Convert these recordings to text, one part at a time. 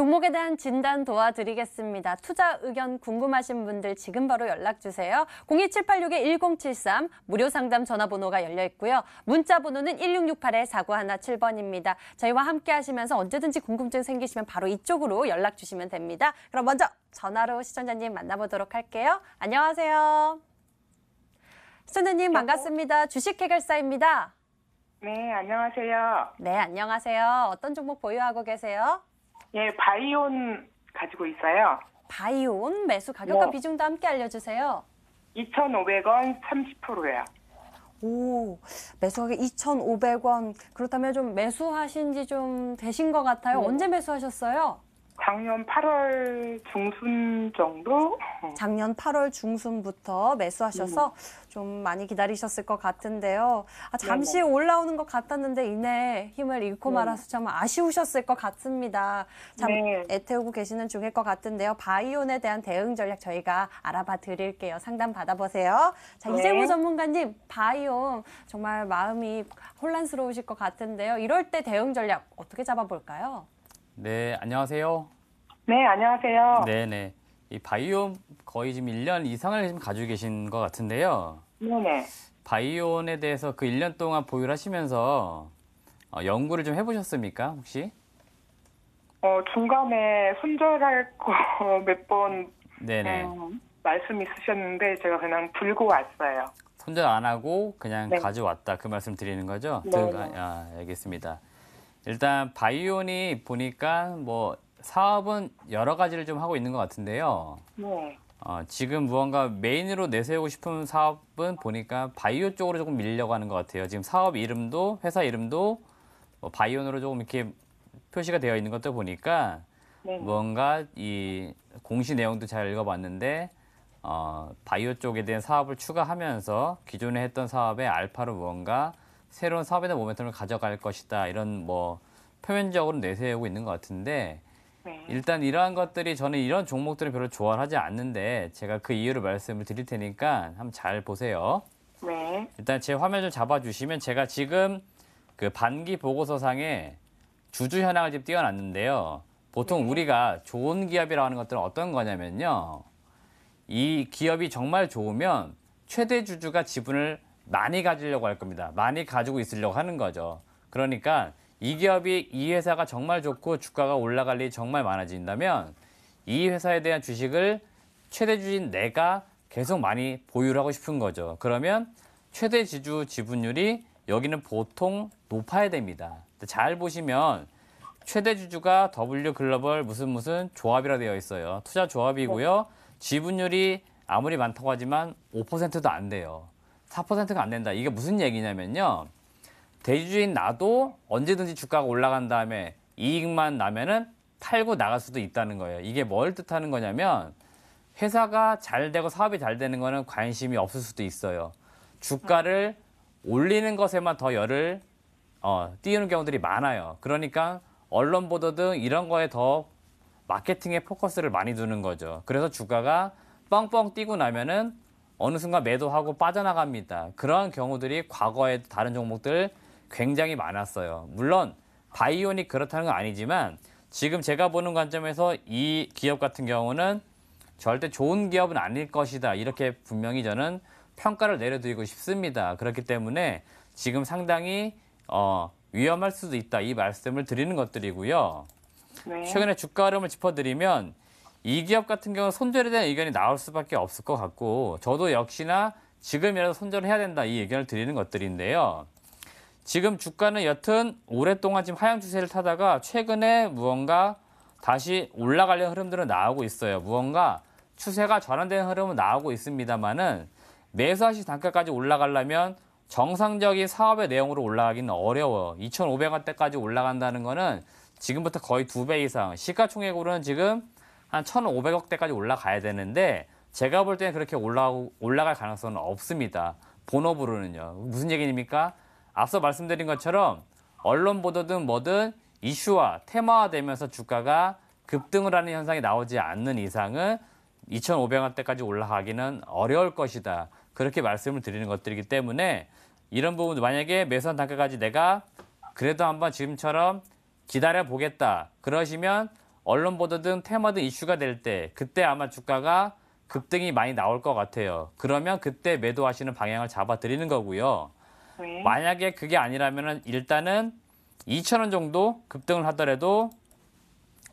종목에 대한 진단 도와드리겠습니다. 투자 의견 궁금하신 분들 지금 바로 연락주세요. 02786-1073 무료 상담 전화번호가 열려 있고요. 문자 번호는 1668-4917번입니다. 저희와 함께 하시면서 언제든지 궁금증 생기시면 바로 이쪽으로 연락 주시면 됩니다. 그럼 먼저 전화로 시청자님 만나보도록 할게요. 안녕하세요. 시청자님 반갑습니다. 주식 해결사입니다. 네, 안녕하세요. 네, 안녕하세요. 어떤 종목 보유하고 계세요? 예, 바이온 가지고 있어요. 바이온 매수 가격과 네. 비중도 함께 알려주세요. 2,500원 30%예요. 오, 매수 가격 2,500원. 그렇다면 좀 매수하신 지 좀 되신 것 같아요. 네. 언제 매수하셨어요? 작년 8월 중순 정도? 작년 8월 중순부터 매수하셔서 음. 좀 많이 기다리셨을 것 같은데요. 아, 잠시 네네. 올라오는 것 같았는데 이내 힘을 잃고 네. 말아서 참 아쉬우셨을 것 같습니다. 참 네. 애태우고 계시는 중일 것 같은데요. 바이온에 대한 대응 전략 저희가 알아봐 드릴게요. 상담 받아보세요. 자, 네. 이재호 전문가님, 바이온 정말 마음이 혼란스러우실 것 같은데요. 이럴 때 대응 전략 어떻게 잡아볼까요? 네, 안녕하세요. 네, 안녕하세요. 네네. 네. 이 바이옴 거의 지금 1년 이상을 지금 가지고 계신 것 같은데요. 네, 네. 바이온에 대해서 그 1년 동안 보유를 하시면서 어, 연구를 좀 해보셨습니까, 혹시? 어, 중간에 손절할 거 몇번 네네. 음, 말씀 있으셨는데 제가 그냥 들고 왔어요. 손절 안 하고 그냥 네. 가져왔다 그 말씀 드리는 거죠? 네. 들- 그, 아, 네. 아, 알겠습니다. 일단 바이온이 보니까 뭐 사업은 여러 가지를 좀 하고 있는 것 같은데요. 네. 어, 지금 무언가 메인으로 내세우고 싶은 사업은 보니까 바이오 쪽으로 조금 밀려가는 것 같아요. 지금 사업 이름도 회사 이름도 뭐 바이온으로 조금 이렇게 표시가 되어 있는 것도 보니까 네. 무언가 이 공시 내용도 잘 읽어봤는데 어, 바이오 쪽에 대한 사업을 추가하면서 기존에 했던 사업의 알파로 무언가 새로운 사업에 대 모멘텀을 가져갈 것이다 이런 뭐 표면적으로 내세우고 있는 것 같은데 네. 일단 이러한 것들이 저는 이런 종목들을 별로 좋아하지 않는데 제가 그 이유를 말씀을 드릴 테니까 한번 잘 보세요. 네. 일단 제 화면 좀 잡아주시면 제가 지금 그 반기 보고서상에 주주 현황을 지금 띄워놨는데요. 보통 네. 우리가 좋은 기업이라고 하는 것들은 어떤 거냐면요. 이 기업이 정말 좋으면 최대 주주가 지분을 많이 가지려고 할 겁니다. 많이 가지고 있으려고 하는 거죠. 그러니까 이 기업이 이 회사가 정말 좋고 주가가 올라갈 일이 정말 많아진다면 이 회사에 대한 주식을 최대 주인 내가 계속 많이 보유를 하고 싶은 거죠. 그러면 최대 지주 지분율이 여기는 보통 높아야 됩니다. 잘 보시면 최대 주주가 W 글로벌 무슨 무슨 조합이라 되어 있어요. 투자 조합이고요. 지분율이 아무리 많다고 하지만 5%도 안 돼요. 4%가 안 된다. 이게 무슨 얘기냐면요. 대주주인 나도 언제든지 주가가 올라간 다음에 이익만 나면은 팔고 나갈 수도 있다는 거예요. 이게 뭘 뜻하는 거냐면 회사가 잘 되고 사업이 잘 되는 거는 관심이 없을 수도 있어요. 주가를 올리는 것에만 더 열을 어, 띄우는 경우들이 많아요. 그러니까 언론 보도 등 이런 거에 더 마케팅에 포커스를 많이 두는 거죠. 그래서 주가가 뻥뻥 뛰고 나면은 어느 순간 매도하고 빠져나갑니다. 그러한 경우들이 과거에 다른 종목들 굉장히 많았어요. 물론 바이오닉 그렇다는 건 아니지만 지금 제가 보는 관점에서 이 기업 같은 경우는 절대 좋은 기업은 아닐 것이다. 이렇게 분명히 저는 평가를 내려드리고 싶습니다. 그렇기 때문에 지금 상당히 어, 위험할 수도 있다. 이 말씀을 드리는 것들이고요. 네. 최근에 주가 흐름을 짚어드리면 이 기업 같은 경우는 손절에 대한 의견이 나올 수밖에 없을 것 같고 저도 역시나 지금이라도 손절을 해야 된다 이 의견을 드리는 것들인데요. 지금 주가는 여튼 오랫동안 지금 하향 추세를 타다가 최근에 무언가 다시 올라가려는 흐름들은 나오고 있어요. 무언가 추세가 전환되는 흐름은 나오고 있습니다만은 매수하시 단가까지 올라가려면 정상적인 사업의 내용으로 올라가기는 어려워요. 2,500원대까지 올라간다는 거는 지금부터 거의 두 배 이상 시가총액으로는 지금 한 1,500억대까지 올라가야 되는데 제가 볼 때는 그렇게 올라 올라갈 가능성은 없습니다. 본업으로는요. 무슨 얘기입니까? 앞서 말씀드린 것처럼 언론 보도든 뭐든 이슈화, 테마화되면서 주가가 급등을 하는 현상이 나오지 않는 이상은 2,500원대까지 올라가기는 어려울 것이다. 그렇게 말씀을 드리는 것들이기 때문에 이런 부분도 만약에 매수한 단가까지 내가 그래도 한번 지금처럼 기다려 보겠다. 그러시면 언론 보도 등 테마 등 이슈가 될 때 그때 아마 주가가 급등이 많이 나올 것 같아요. 그러면 그때 매도하시는 방향을 잡아드리는 거고요. 네. 만약에 그게 아니라면 일단은 2천원 정도 급등을 하더라도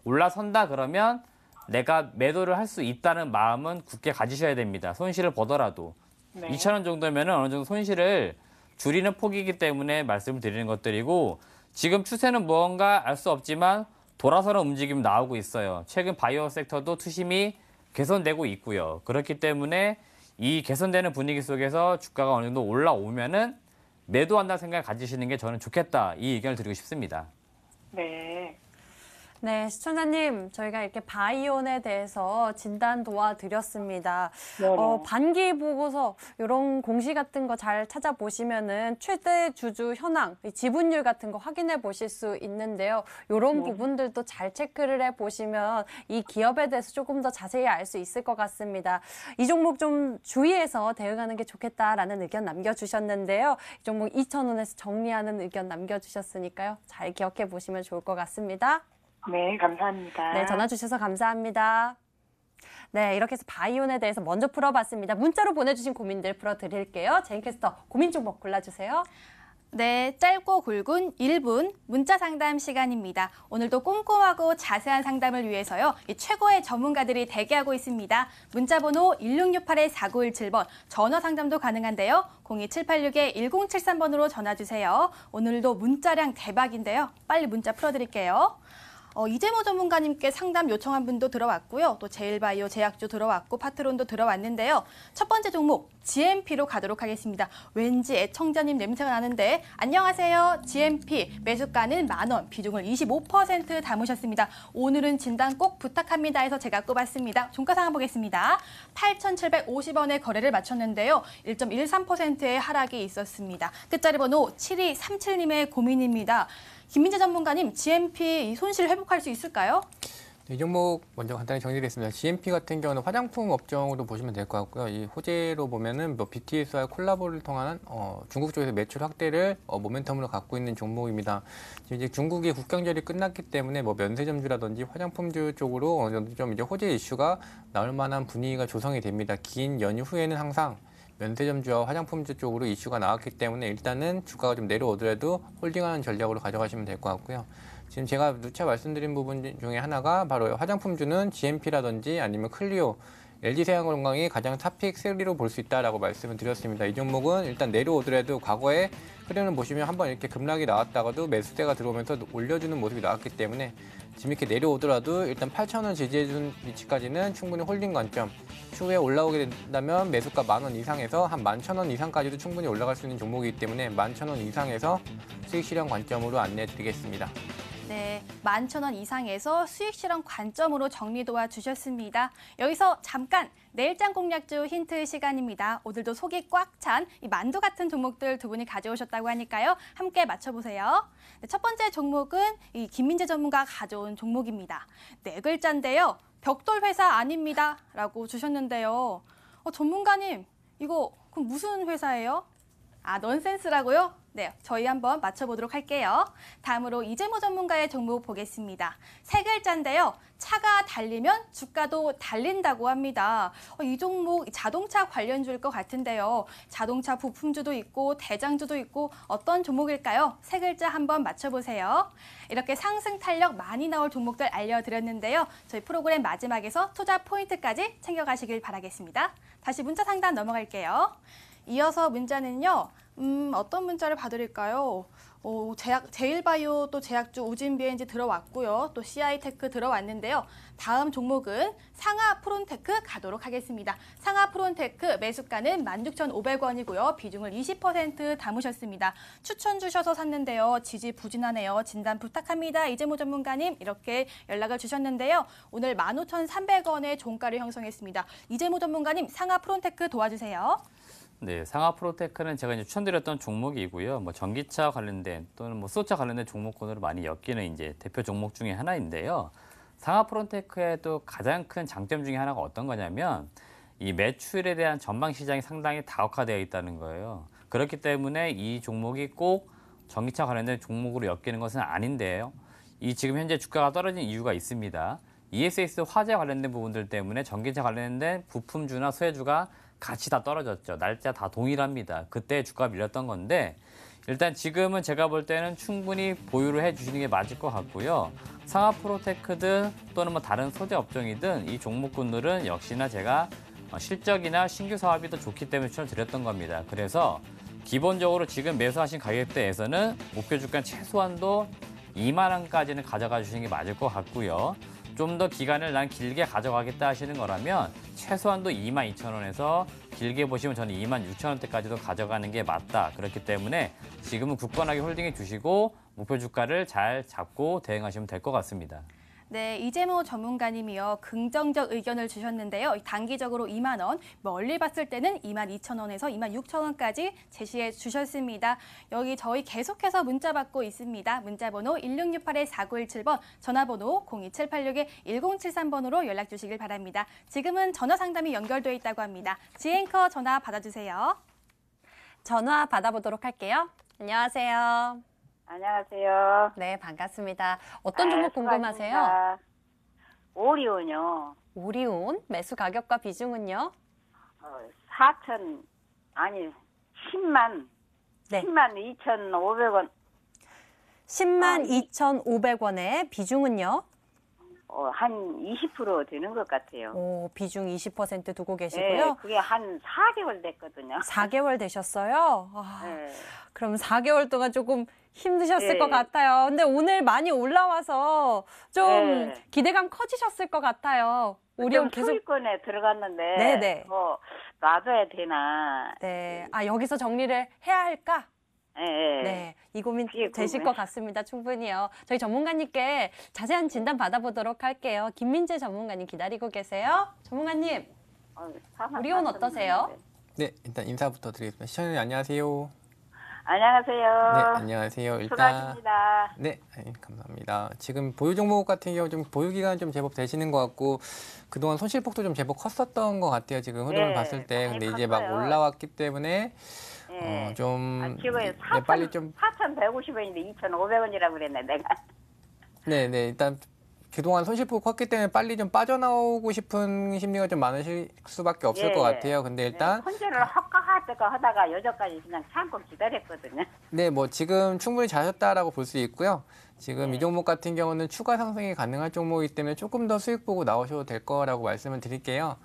올라선다 그러면 내가 매도를 할 수 있다는 마음은 굳게 가지셔야 됩니다. 손실을 보더라도. 네. 2천원 정도면 어느 정도 손실을 줄이는 폭이기 때문에 말씀을 드리는 것들이고 지금 추세는 무언가 알 수 없지만 돌아서는 움직임 나오고 있어요. 최근 바이오 섹터도 투심이 개선되고 있고요. 그렇기 때문에 이 개선되는 분위기 속에서 주가가 어느 정도 올라오면은 매도한다 생각을 가지시는 게 저는 좋겠다 이 의견을 드리고 싶습니다. 네. 네, 시청자님, 저희가 이렇게 바이온에 대해서 진단 도와드렸습니다. 어, 반기 보고서 이런 공시 같은 거 잘 찾아보시면은 최대 주주 현황, 지분율 같은 거 확인해 보실 수 있는데요. 이런 네. 부분들도 잘 체크를 해 보시면 이 기업에 대해서 조금 더 자세히 알 수 있을 것 같습니다. 이 종목 좀 주의해서 대응하는 게 좋겠다라는 의견 남겨주셨는데요. 이 종목 2,000원에서 정리하는 의견 남겨주셨으니까요. 잘 기억해 보시면 좋을 것 같습니다. 네, 감사합니다. 네, 전화 주셔서 감사합니다. 네, 이렇게 해서 바이온에 대해서 먼저 풀어봤습니다. 문자로 보내주신 고민들 풀어드릴게요. 제인캐스터 고민 종목 골라주세요. 네, 짧고 굵은 1분 문자 상담 시간입니다. 오늘도 꼼꼼하고 자세한 상담을 위해서요. 이 최고의 전문가들이 대기하고 있습니다. 문자 번호 1668-4917번, 전화 상담도 가능한데요. 02786-1073번으로 전화 주세요. 오늘도 문자량 대박인데요. 빨리 문자 풀어 드릴게요. 어, 이재모 전문가님께 상담 요청한 분도 들어왔고요. 또 제일바이오 제약주 들어왔고 파트론도 들어왔는데요. 첫 번째 종목 GMP로 가도록 하겠습니다. 왠지 애청자님 냄새가 나는데 안녕하세요. GMP 매수가는 만원 비중을 25% 담으셨습니다. 오늘은 진단 꼭 부탁합니다 해서 제가 꼽았습니다. 종가상 보겠습니다. 8,750원에 거래를 마쳤는데요. 1.13%의 하락이 있었습니다. 끝자리 번호 7237님의 고민입니다. 김민재 전문가님, GMP 손실 회복할 수 있을까요? 네, 이 종목 먼저 간단히 정리드리겠습니다. GMP 같은 경우는 화장품 업종으로 보시면 될 것 같고요. 이 호재로 보면은 뭐 BTS와 콜라보를 통한 어, 중국 쪽에서 매출 확대를 어, 모멘텀으로 갖고 있는 종목입니다. 지금 이제 중국의 국경절이 끝났기 때문에 뭐 면세점주라든지 화장품주 쪽으로 어느 정도 좀 이제 호재 이슈가 나올 만한 분위기가 조성이 됩니다. 긴 연휴 후에는 항상 면세점주와 화장품주 쪽으로 이슈가 나왔기 때문에 일단은 주가가 좀 내려오더라도 홀딩하는 전략으로 가져가시면 될 것 같고요. 지금 제가 누차 말씀드린 부분 중에 하나가 바로 화장품주는 GMP라든지 아니면 클리오 LG생활건강이 가장 탑픽 3로 볼 수 있다라고 말씀을 드렸습니다. 이 종목은 일단 내려오더라도 과거에 흐름을 보시면 한번 이렇게 급락이 나왔다가도 매수대가 들어오면서 올려주는 모습이 나왔기 때문에 재밌게 내려오더라도 일단 8,000원 지지해준 위치까지는 충분히 홀딩 관점 추후에 올라오게 된다면 매수가 만원 이상에서 한 11,000원 이상까지도 충분히 올라갈 수 있는 종목이기 때문에 11,000원 이상에서 수익 실현 관점으로 안내 드리겠습니다. 네, 만천 원 이상에서 수익 실현 관점으로 정리 도와주셨습니다. 여기서 잠깐 내일장 공략주 힌트 시간입니다. 오늘도 속이 꽉찬이 만두 같은 종목들 두 분이 가져오셨다고 하니까요. 함께 맞춰보세요. 네, 첫 번째 종목은 이 김민재 전문가 가져온 종목입니다. 네 글자인데요. 벽돌 회사 아닙니다. 라고 주셨는데요. 어, 전문가님, 이거 그럼 무슨 회사예요? 아, 넌센스라고요? 네, 저희 한번 맞춰보도록 할게요. 다음으로 이재모 전문가의 종목 보겠습니다. 세 글자인데요. 차가 달리면 주가도 달린다고 합니다. 어, 이 종목 자동차 관련주일 것 같은데요. 자동차 부품주도 있고 대장주도 있고 어떤 종목일까요? 세 글자 한번 맞춰보세요. 이렇게 상승 탄력 많이 나올 종목들 알려드렸는데요. 저희 프로그램 마지막에서 투자 포인트까지 챙겨가시길 바라겠습니다. 다시 문자 상단 넘어갈게요. 이어서 문자는요. 음, 어떤 문자를 받을까요? 어, 제약, 제일바이오 또 제약주 우진비엔지 들어왔고요. 또 CI테크 들어왔는데요. 다음 종목은 상하 프론테크 가도록 하겠습니다. 상하 프론테크 매수가는 16,500원이고요. 비중을 20% 담으셨습니다. 추천 주셔서 샀는데요. 지지 부진하네요. 진단 부탁합니다. 이재모 전문가님 이렇게 연락을 주셨는데요. 오늘 15,300원의 종가를 형성했습니다. 이재모 전문가님 상하 프론테크 도와주세요. 네, 상하프로테크는 제가 이제 추천드렸던 종목이고요. 뭐 전기차 관련된 또는 뭐 수소차 관련된 종목군으로 많이 엮이는 이제 대표 종목 중에 하나인데요. 상하프로테크에도 가장 큰 장점 중에 하나가 어떤 거냐면 이 매출에 대한 전망 시장이 상당히 다각화되어 있다는 거예요. 그렇기 때문에 이 종목이 꼭 전기차 관련된 종목으로 엮이는 것은 아닌데요. 이 지금 현재 주가가 떨어진 이유가 있습니다. ESS 화재 관련된 부분들 때문에 전기차 관련된 부품주나 소재주가 같이 다 떨어졌죠. 날짜 다 동일합니다. 그때 주가 밀렸던 건데 일단 지금은 제가 볼 때는 충분히 보유를 해주시는 게 맞을 것 같고요. 상하프로테크든 또는 뭐 다른 소재 업종이든 이 종목군들은 역시나 제가 어, 실적이나 신규 사업이 더 좋기 때문에 추천드렸던 겁니다. 그래서 기본적으로 지금 매수하신 가격대에서는 목표 주가 최소한도 2만 원까지는 가져가 주시는 게 맞을 것 같고요. 좀더 기간을 난 길게 가져가겠다 하시는 거라면 최소한도 22,000원에서 길게 보시면 저는 26,000원대까지도 가져가는 게 맞다. 그렇기 때문에 지금은 굳건하게 홀딩해 주시고 목표 주가를 잘 잡고 대응하시면 될 것 같습니다. 네, 이재모 전문가님이요. 긍정적 의견을 주셨는데요. 단기적으로 2만 원, 멀리 봤을 때는 2만 2천 원에서 2만 6천 원까지 제시해 주셨습니다. 여기 저희 계속해서 문자 받고 있습니다. 문자 번호 1668-4917번, 전화번호 02786-1073번으로 연락 주시길 바랍니다. 지금은 전화 상담이 연결되어 있다고 합니다. 지앵커 전화 받아주세요. 전화 받아보도록 할게요. 안녕하세요. 안녕하세요. 네, 반갑습니다. 어떤 종목 네, 궁금하세요? 오리온요. 오리온 매수 가격과 비중은요? 어, 4천 아니 10만 네. 10만 2,500원 10만 2,500원에 비중은요? 어, 한20% 되는 것 같아요. 오, 비중 20% 두고 네, 계시고요. 그게 한 4개월 됐거든요. 4개월 되셨어요? 아, 네. 그럼 4개월 동안 조금 힘드셨을 네. 것 같아요. 근데 오늘 많이 올라와서 좀 네. 기대감 커지셨을 것 같아요. 오리 계속 권에 들어갔는데 네네. 뭐 놔둬야 되나? 네. 음. 아 여기서 정리를 해야 할까? 네. 네. 이 고민 되실 것 같습니다. 충분히요. 저희 전문가님께 자세한 진단 받아보도록 할게요. 김민재 전문가님 기다리고 계세요. 전문가님. 어, 우리 온 어떠세요? 네, 일단 인사부터 드리겠습니다. 시청자 안녕하세요. 안녕하세요. 네, 안녕하세요. 일단 수니다 네, 감사합니다. 지금 보유 종목 같은 경우 좀 보유 기간 좀 제법 되시는 것 같고 그동안 손실폭도 좀 제법 컸었던 것 같아요. 지금 흐름을 네, 봤을 때 근데 컸어요. 이제 막 올라왔기 때문에 네. 어, 좀 아, 지금 4 네, 빨리 좀 4,150원인데 2,500원이라고 그랬네 내가. 네, 네 일단 그동안 손실폭이 컸기 때문에 빨리 좀 빠져나오고 싶은 심리가 좀 많으실 수밖에 없을 예. 것 예. 같아요. 근데 네, 일단 혼자를 헛가하다가 하다가 여전까지 그냥 참고 기다렸거든요. 네, 뭐 지금 충분히 잘하셨다라고 볼 수 있고요. 지금 네. 이 종목 같은 경우는 추가 상승이 가능할 종목이기 때문에 조금 더 수익 보고 나오셔도 될 거라고 말씀을 드릴게요.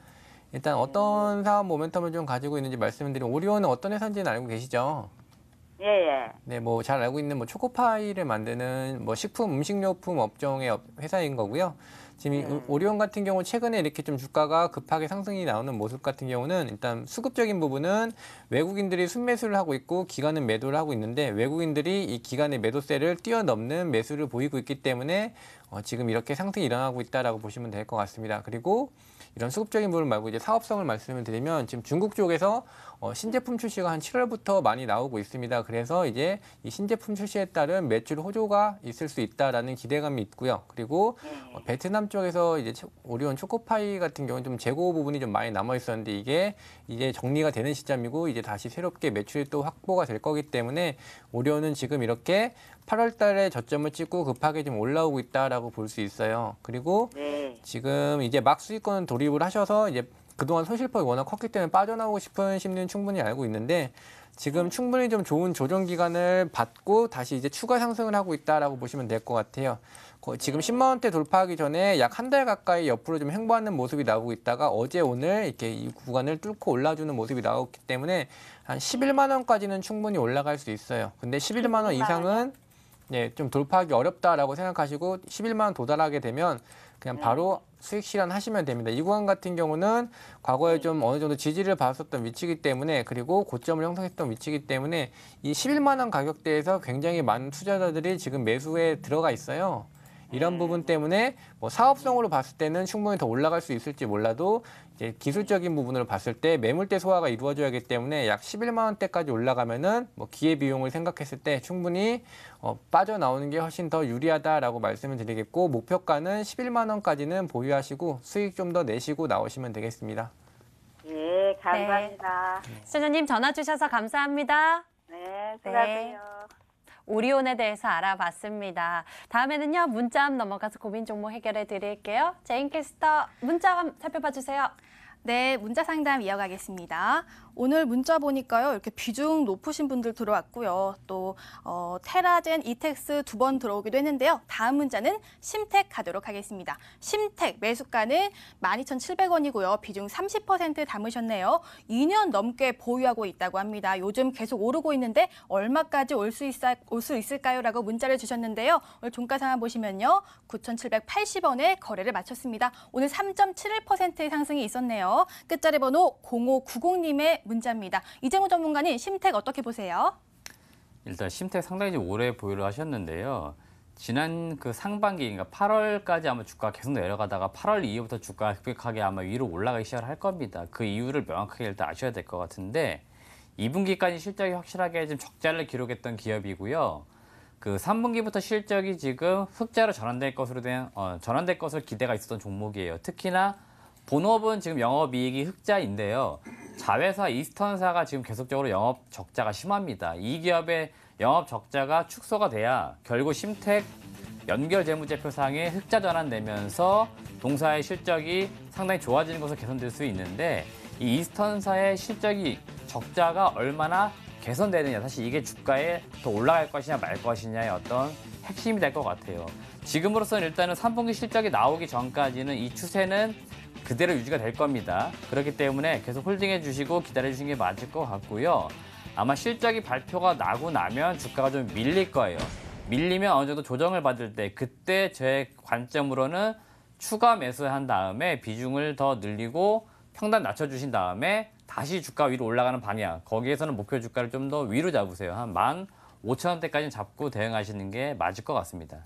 일단 어떤 네. 사업 모멘텀을 좀 가지고 있는지 말씀드리면 오리온은 어떤 회사인지는 알고 계시죠? 예, 예. 네, 뭐 잘 알고 있는 뭐 초코파이를 만드는 뭐 식품 음식료품 업종의 회사인 거고요. 지금 이 네. 오리온 같은 경우 최근에 이렇게 좀 주가가 급하게 상승이 나오는 모습 같은 경우는 일단 수급적인 부분은 외국인들이 순매수를 하고 있고 기관은 매도를 하고 있는데 외국인들이 이 기관의 매도세를 뛰어넘는 매수를 보이고 있기 때문에 어, 지금 이렇게 상승이 일어나고 있다라고 보시면 될 것 같습니다. 그리고 이런 수급적인 부분 말고 이제 사업성을 말씀을 드리면 지금 중국 쪽에서 어, 신제품 출시가 한 7월부터 많이 나오고 있습니다. 그래서 이제 이 신제품 출시에 따른 매출 호조가 있을 수 있다라는 기대감이 있고요. 그리고 어, 베트남 쪽에서 이제 오리온 초코파이 같은 경우는 좀 재고 부분이 좀 많이 남아 있었는데 이게 이제 정리가 되는 시점이고 이제 다시 새롭게 매출이 또 확보가 될 거기 때문에 오리온은 지금 이렇게 8월 달에 저점을 찍고 급하게 좀 올라오고 있다라고 있다고볼수 있어요. 그리고 네. 지금 이제 막 수익권 돌입을 하셔서 이제 그동안 손실폭이 워낙 컸기 때문에 빠져나오고 싶은 심리는 충분히 알고 있는데 지금 충분히 좀 좋은 조정 기간을 받고 다시 이제 추가 상승을 하고 있다라고 보시면 될 것 같아요. 지금 10만 원대 돌파하기 전에 약 한 달 가까이 옆으로 좀 횡보하는 모습이 나오고 있다가 어제 오늘 이렇게 이 구간을 뚫고 올라주는 모습이 나왔기 때문에 한 11만 원까지는 충분히 올라갈 수 있어요. 근데 11만 원 이상은 예, 좀 돌파하기 어렵다라고 생각하시고 11만원 도달하게 되면 그냥 음. 바로 수익 실현 하시면 됩니다. 이 구간 같은 경우는 과거에 음. 좀 어느 정도 지지를 받았었던 위치이기 때문에 그리고 고점을 형성했던 위치이기 때문에 이 11만 원 가격대에서 굉장히 많은 투자자들이 지금 매수에 들어가 있어요. 이런 음. 부분 때문에 뭐 사업성으로 봤을 때는 충분히 더 올라갈 수 있을지 몰라도 이제 기술적인 부분으로 봤을 때 매물대 소화가 이루어져야 하기 때문에 약 11만 원대까지 올라가면은 뭐 기회 비용을 생각했을 때 충분히 어, 빠져나오는 게 훨씬 더 유리하다라고 말씀을 드리겠고 목표가는 11만 원까지는 보유하시고 수익 좀 더 내시고 나오시면 되겠습니다. 예, 감사합니다. 네. 수녀님 전화 주셔서 감사합니다. 네, 수고하세요. 네. 오리온에 대해서 알아봤습니다. 다음에는요 문자함 넘어가서 고민 종목 해결해 드릴게요. 제인 캐스터 문자함 살펴봐 주세요. 네, 문자 상담 이어가겠습니다. 오늘 문자 보니까요. 이렇게 비중 높으신 분들 들어왔고요. 또 어, 테라젠 이텍스 두 번 들어오기도 했는데요. 다음 문자는 심텍 가도록 하겠습니다. 심텍 매수가는 12,700원이고요. 비중 30% 담으셨네요. 2년 넘게 보유하고 있다고 합니다. 요즘 계속 오르고 있는데 얼마까지 올 수 있을, 올수 있을까요? 라고 문자를 주셨는데요. 오늘 종가 상황 보시면요. 9,780원에 거래를 마쳤습니다. 오늘 3.71%의 상승이 있었네요. 끝자리 번호 0590님의 문자입니다. 이재호 전문가님, 심택 어떻게 보세요? 일단 심택 상당히 오래 보유를 하셨는데요. 지난 그 상반기, 그러니까 8월까지 아마 주가 계속 내려가다가 8월 이후부터 주가 급격하게 아마 위로 올라가기 시작을 겁니다. 그 이유를 명확하게 일단 아셔야 될 것 같은데 2분기까지 실적이 확실하게 좀 적자를 기록했던 기업이고요. 그 3분기부터 실적이 지금 흑자로 전환될 것으로 된 어, 전환될 것으로 기대가 있었던 종목이에요. 특히나 본업은 지금 영업이익이 흑자인데요. 자회사 이스턴사가 지금 계속적으로 영업 적자가 심합니다. 이 기업의 영업 적자가 축소가 돼야 결국 심택 연결 재무제표상에 흑자 전환되면서 동사의 실적이 상당히 좋아지는 것으로 개선될 수 있는데 이 이스턴사의 실적이 적자가 얼마나 개선되느냐 사실 이게 주가에 더 올라갈 것이냐 말 것이냐의 어떤 핵심이 될 것 같아요. 지금으로서는 일단은 3분기 실적이 나오기 전까지는 이 추세는 그대로 유지가 될 겁니다. 그렇기 때문에 계속 홀딩해 주시고 기다려 주시는 게 맞을 것 같고요. 아마 실적이 발표가 나고 나면 주가가 좀 밀릴 거예요. 밀리면 어느 정도 조정을 받을 때 그때 제 관점으로는 추가 매수한 다음에 비중을 더 늘리고 평단 낮춰주신 다음에 다시 주가 위로 올라가는 방향 거기에서는 목표 주가를 좀 더 위로 잡으세요. 한1 5 0 0 0 원대까지 잡고 대응하시는 게 맞을 것 같습니다.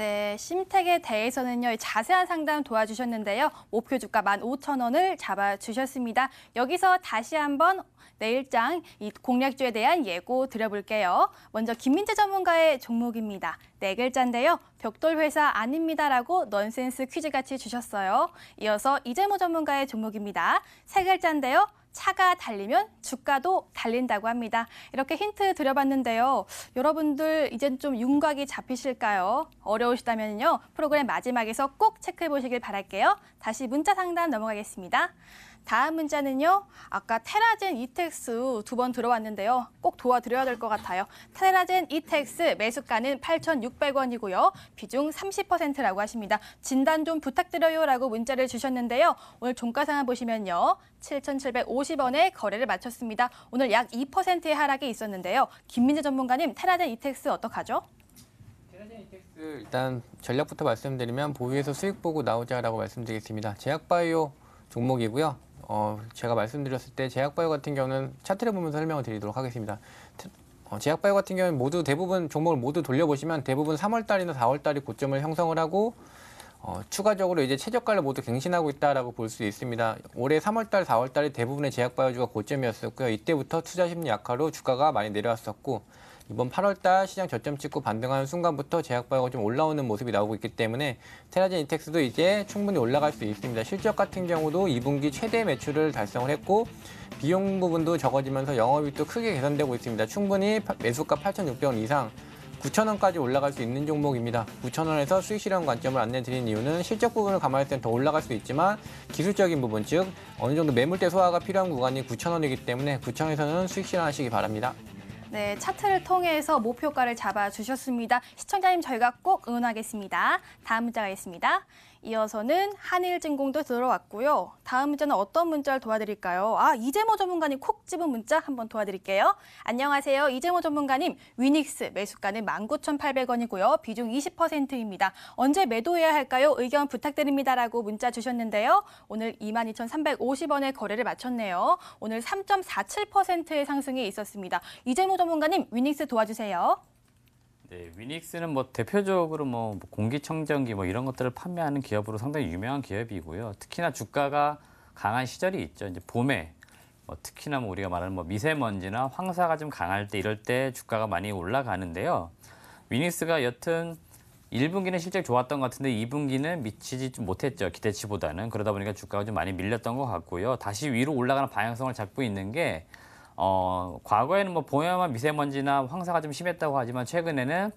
네, 심택에 대해서는요. 자세한 상담 도와주셨는데요. 목표 주가 15,000원을 잡아주셨습니다. 여기서 다시 한번 내일장 이 공략주에 대한 예고 드려볼게요. 먼저 김민재 전문가의 종목입니다. 네 글자인데요. 벽돌 회사 아닙니다라고 넌센스 퀴즈같이 주셨어요. 이어서 이재모 전문가의 종목입니다. 세 글자인데요. 차가 달리면 주가도 달린다고 합니다. 이렇게 힌트 드려봤는데요. 여러분들 이젠 좀 윤곽이 잡히실까요? 어려우시다면요. 프로그램 마지막에서 꼭 체크해 보시길 바랄게요. 다시 문자 상담 넘어가겠습니다. 다음 문자는요. 아까 테라젠 이텍스 두 번 들어왔는데요. 꼭 도와드려야 될 것 같아요. 테라젠 이텍스 매수가는 8,600원이고요. 비중 30%라고 하십니다. 진단 좀 부탁드려요라고 문자를 주셨는데요. 오늘 종가 상황 보시면요. 7,750원에 거래를 마쳤습니다. 오늘 약 2%의 하락이 있었는데요. 김민재 전문가님, 테라젠 이텍스 어떡하죠? 일단 전략부터 말씀드리면 보유에서 수익 보고 나오자라고 말씀드리겠습니다. 제약바이오 종목이고요. 어, 제가 말씀드렸을 때 제약바이오 같은 경우는 차트를 보면서 설명을 드리도록 하겠습니다. 어, 제약바이오 같은 경우는 모두 대부분 종목을 모두 돌려보시면 대부분 3월달이나 4월달이 고점을 형성을 하고 어, 추가적으로 이제 최저가를 모두 갱신하고 있다라고 볼 수 있습니다. 올해 3월달, 4월달이 대부분의 제약바이오주가 고점이었었고요. 이때부터 투자 심리 약화로 주가가 많이 내려왔었고 이번 8월달 시장 저점 찍고 반등하는 순간부터 제약바이오가 좀 올라오는 모습이 나오고 있기 때문에 테라젠 이텍스도 이제 충분히 올라갈 수 있습니다. 실적 같은 경우도 2분기 최대 매출을 달성을 했고 비용 부분도 적어지면서 영업이익도 크게 개선되고 있습니다. 충분히 매수가 8,600원 이상 9,000원까지 올라갈 수 있는 종목입니다. 9,000원에서 수익 실현 관점을 안내드린 이유는 실적 부분을 감안할 땐더 올라갈 수 있지만 기술적인 부분, 즉 어느 정도 매물대 소화가 필요한 구간이 9,000원이기 때문에 9,000원에서는 수익 실현하시기 바랍니다. 네, 차트를 통해서 목표가를 잡아주셨습니다. 시청자님 저희가 꼭 응원하겠습니다. 다음 문자가 있습니다. 이어서는 한일진공도 들어왔고요. 다음 문제는 어떤 문자를 도와드릴까요? 아, 이재모 전문가님 콕 집은 문자 한번 도와드릴게요. 안녕하세요. 이재모 전문가님, 위닉스 매수가는 19,800원이고요. 비중 20%입니다. 언제 매도해야 할까요? 의견 부탁드립니다라고 문자 주셨는데요. 오늘 2 2 3 5 0원의 거래를 마쳤네요. 오늘 3.47%의 상승이 있었습니다. 이재모 전문가님, 위닉스 도와주세요. 네, 위닉스는 뭐 대표적으로 뭐 공기청정기 뭐 이런 것들을 판매하는 기업으로 상당히 유명한 기업이고요. 특히나 주가가 강한 시절이 있죠. 이제 봄에 뭐 특히나 뭐 우리가 말하는 뭐 미세먼지나 황사가 좀 강할 때 이럴 때 주가가 많이 올라가는데요. 위닉스가 여튼 1분기는 실제 좋았던 것 같은데 2분기는 미치지 못했죠. 기대치보다는. 그러다 보니까 주가가 좀 많이 밀렸던 것 같고요. 다시 위로 올라가는 방향성을 잡고 있는 게 어, 과거에는 뭐 봄에만 미세먼지나 황사가 좀 심했다고 하지만 최근에는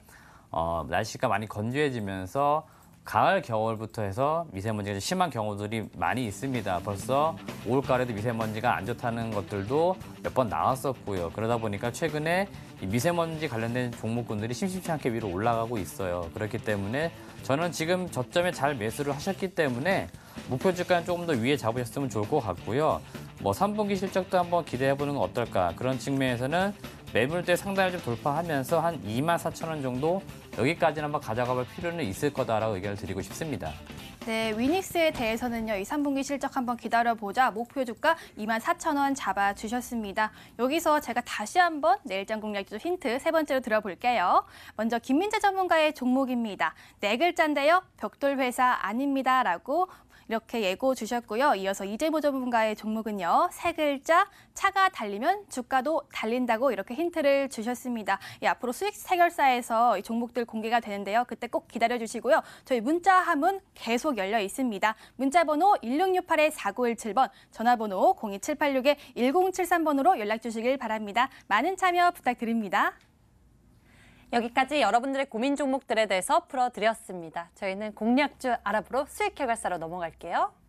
어, 날씨가 많이 건조해지면서 가을 겨울부터 해서 미세먼지가 심한 경우들이 많이 있습니다. 벌써 올 가을에도 미세먼지가 안 좋다는 것들도 몇 번 나왔었고요. 그러다 보니까 최근에 이 미세먼지 관련된 종목군들이 심심치 않게 위로 올라가고 있어요. 그렇기 때문에 저는 지금 저점에 잘 매수를 하셨기 때문에 목표 주가는 조금 더 위에 잡으셨으면 좋을 것 같고요. 뭐 3분기 실적도 한번 기대해보는 건 어떨까 그런 측면에서는 매물대 상단을 좀 돌파하면서 한 2만 4천 원 정도 여기까지 한번 가져가볼 필요는 있을 거다라고 의견을 드리고 싶습니다. 네, 위닉스에 대해서는요. 이 3분기 실적 한번 기다려보자 목표 주가 2만 4천 원 잡아주셨습니다. 여기서 제가 다시 한번 내일장 공략주 힌트 세 번째로 들어볼게요. 먼저 김민재 전문가의 종목입니다. 네 글자인데요. 벽돌 회사 아닙니다라고 이렇게 예고 주셨고요. 이어서 이재모 전문가의 종목은요. 세 글자 차가 달리면 주가도 달린다고 이렇게 힌트를 주셨습니다. 예, 앞으로 수익 세결사에서이 종목들 공개가 되는데요. 그때 꼭 기다려 주시고요. 저희 문자 함은 계속 열려 있습니다. 문자 번호 1668-4917번, 전화번호 02786-1073번으로 연락 주시길 바랍니다. 많은 참여 부탁드립니다. 여기까지 여러분들의 고민 종목들에 대해서 풀어드렸습니다. 저희는 공략주 아랍으로 수익 해발사로 넘어갈게요.